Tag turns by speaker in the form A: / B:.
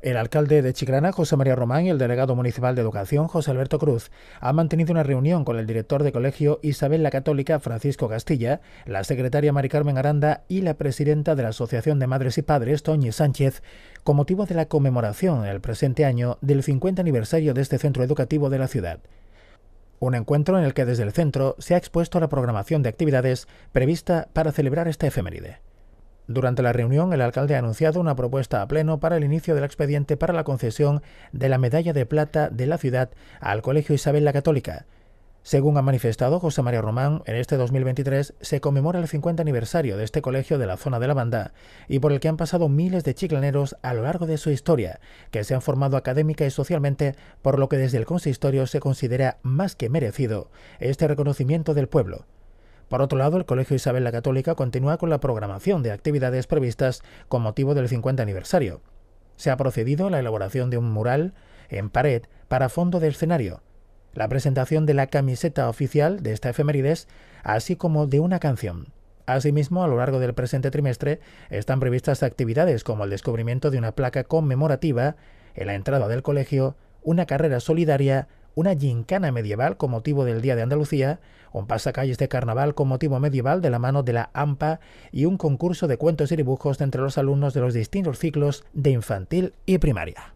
A: El alcalde de Chiclana, José María Román, y el delegado municipal de Educación, José Alberto Cruz, han mantenido una reunión con el director de colegio Isabel la Católica, Francisco Castilla, la secretaria Mari Carmen Aranda y la presidenta de la Asociación de Madres y Padres, Toñi Sánchez, con motivo de la conmemoración el presente año del 50 aniversario de este centro educativo de la ciudad. Un encuentro en el que desde el centro se ha expuesto la programación de actividades prevista para celebrar esta efeméride. Durante la reunión, el alcalde ha anunciado una propuesta a pleno para el inicio del expediente para la concesión de la medalla de plata de la ciudad al Colegio Isabel la Católica. Según ha manifestado José María Román, en este 2023 se conmemora el 50 aniversario de este colegio de la zona de la banda y por el que han pasado miles de chiclaneros a lo largo de su historia, que se han formado académica y socialmente, por lo que desde el consistorio se considera más que merecido este reconocimiento del pueblo. Por otro lado, el Colegio Isabel la Católica continúa con la programación de actividades previstas con motivo del 50 aniversario. Se ha procedido a la elaboración de un mural en pared para fondo del escenario, la presentación de la camiseta oficial de esta efemérides, así como de una canción. Asimismo, a lo largo del presente trimestre están previstas actividades como el descubrimiento de una placa conmemorativa, en la entrada del colegio, una carrera solidaria, una gincana medieval con motivo del Día de Andalucía, un pasacalles de carnaval con motivo medieval de la mano de la AMPA y un concurso de cuentos y dibujos entre los alumnos de los distintos ciclos de infantil y primaria.